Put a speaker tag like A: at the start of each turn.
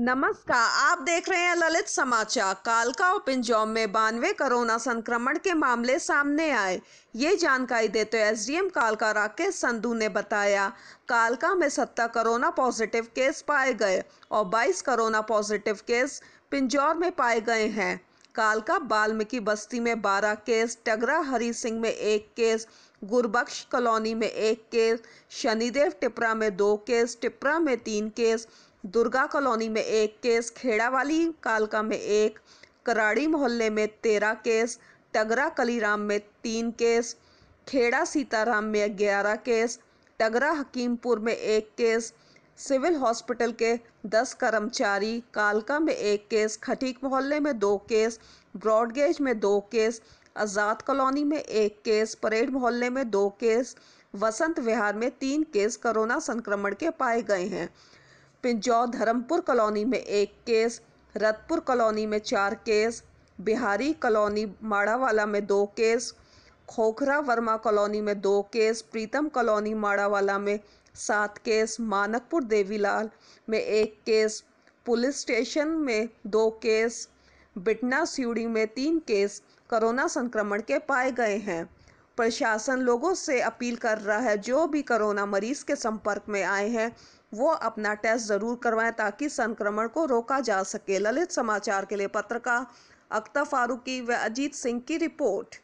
A: नमस्कार आप देख रहे हैं ललित समाचार कालका और पिंजौम में बानवे कोरोना संक्रमण के मामले सामने आए ये जानकारी देते हुए एसडीएम कालका राकेश संधू ने बताया कालका में सत्तर कोरोना पॉजिटिव केस पाए गए और 22 कोरोना पॉजिटिव केस पिंजौर में पाए गए हैं कालका बाल्मीकि बस्ती में बारह केस टगरा हरी सिंह में एक केस गुरबख्श कॉलोनी में एक केस शनिदेव टिपरा में दो केस टिपरा में तीन केस दुर्गा कॉलोनी में एक केस खेड़ावाली कालका में एक कराड़ी मोहल्ले में तेरह केस टगरा कलीराम में तीन केस खेड़ा सीताराम में ग्यारह केस टगरा हकीमपुर में एक केस सिविल हॉस्पिटल के दस कर्मचारी कालका में एक केस खटीक मोहल्ले में दो केस ब्रॉडगेज में दो केस आज़ाद कॉलोनी में एक केस परेड मोहल्ले में दो केस वसंत विहार में तीन केस कोरोना संक्रमण के पाए गए हैं पिंजौर धर्मपुर कॉलोनी में एक केस रतपुर कॉलोनी में चार केस बिहारी कॉलोनी माड़ावाला में दो केस खोखरा वर्मा कॉलोनी में दो केस प्रीतम कॉलोनी माड़ावाला में सात केस मानकपुर देवीलाल में एक केस पुलिस स्टेशन में दो केस बिटना सीढ़ी में तीन केस कोरोना संक्रमण के पाए गए हैं प्रशासन लोगों से अपील कर रहा है जो भी कोरोना मरीज के संपर्क में आए हैं वो अपना टेस्ट ज़रूर करवाएं ताकि संक्रमण को रोका जा सके ललित समाचार के लिए पत्रकार अख्तर फारूकी व अजीत सिंह की रिपोर्ट